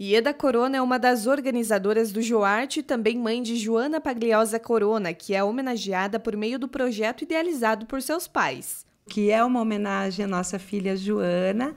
Ieda Corona é uma das organizadoras do Joarte e também mãe de Joana Pagliosa Corona, que é homenageada por meio do projeto idealizado por seus pais. Que é uma homenagem à nossa filha Joana,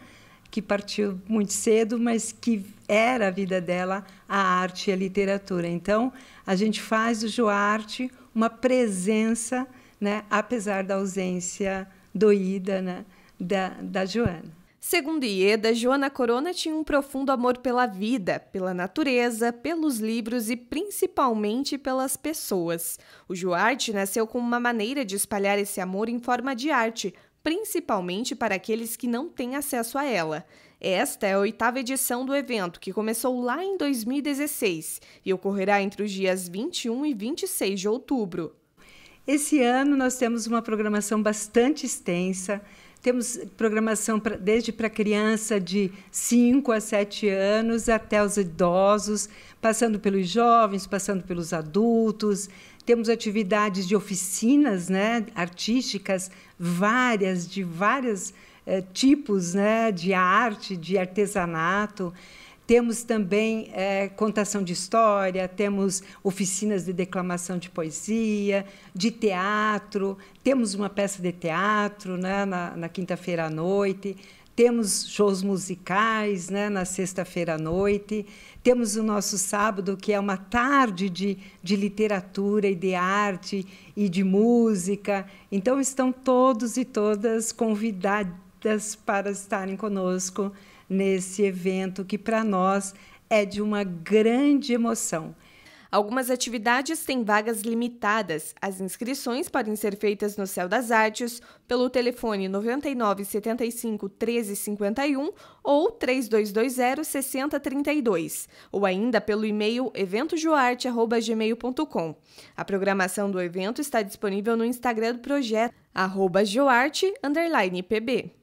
que partiu muito cedo, mas que era a vida dela a arte e a literatura. Então, a gente faz do Joarte uma presença, né, apesar da ausência doída né, da, da Joana. Segundo Ieda, Joana Corona tinha um profundo amor pela vida, pela natureza, pelos livros e principalmente pelas pessoas. O Joarte nasceu com uma maneira de espalhar esse amor em forma de arte, principalmente para aqueles que não têm acesso a ela. Esta é a oitava edição do evento, que começou lá em 2016 e ocorrerá entre os dias 21 e 26 de outubro. Esse ano nós temos uma programação bastante extensa temos programação pra, desde para criança de 5 a 7 anos até os idosos, passando pelos jovens, passando pelos adultos. Temos atividades de oficinas né, artísticas, várias, de vários eh, tipos né, de arte, de artesanato. Temos também é, contação de história, temos oficinas de declamação de poesia, de teatro, temos uma peça de teatro né, na, na quinta-feira à noite, temos shows musicais né, na sexta-feira à noite, temos o nosso sábado, que é uma tarde de, de literatura e de arte e de música. Então, estão todos e todas convidados convidadas para estarem conosco nesse evento que para nós é de uma grande emoção. Algumas atividades têm vagas limitadas. As inscrições podem ser feitas no Céu das Artes pelo telefone 99 75 13 51 ou 3220 6032, ou ainda pelo e-mail eventojoarte@gmail.com. A programação do evento está disponível no Instagram do projeto @joarte_pb.